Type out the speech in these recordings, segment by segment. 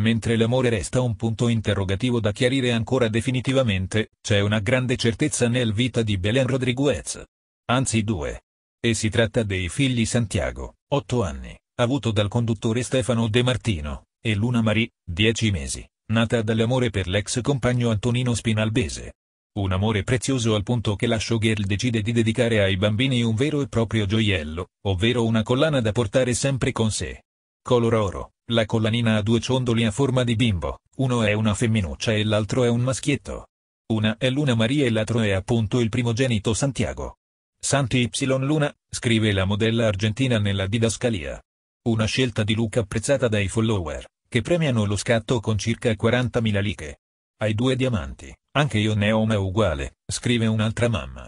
Mentre l'amore resta un punto interrogativo da chiarire ancora definitivamente, c'è una grande certezza nel vita di Belen Rodriguez. Anzi due. E si tratta dei figli Santiago, 8 anni, avuto dal conduttore Stefano De Martino, e Luna Marie, 10 mesi, nata dall'amore per l'ex compagno Antonino Spinalbese. Un amore prezioso al punto che la showgirl decide di dedicare ai bambini un vero e proprio gioiello, ovvero una collana da portare sempre con sé. Color oro, la collanina ha due ciondoli a forma di bimbo, uno è una femminuccia e l'altro è un maschietto. Una è Luna Maria e l'altro è appunto il primogenito Santiago. Santi Y Luna, scrive la modella argentina nella didascalia. Una scelta di look apprezzata dai follower, che premiano lo scatto con circa 40.000 liche. Ai due diamanti, anche io ne ho una uguale, scrive un'altra mamma.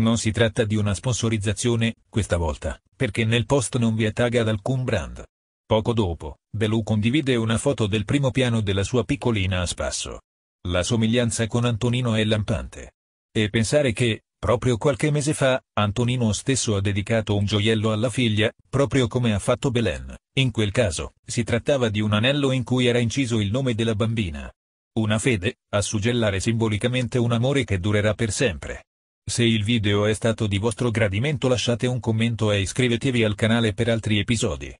Non si tratta di una sponsorizzazione, questa volta, perché nel post non vi è tag ad alcun brand. Poco dopo, Belù condivide una foto del primo piano della sua piccolina a spasso. La somiglianza con Antonino è lampante. E pensare che, proprio qualche mese fa, Antonino stesso ha dedicato un gioiello alla figlia, proprio come ha fatto Belen. In quel caso, si trattava di un anello in cui era inciso il nome della bambina. Una fede, a suggellare simbolicamente un amore che durerà per sempre. Se il video è stato di vostro gradimento lasciate un commento e iscrivetevi al canale per altri episodi.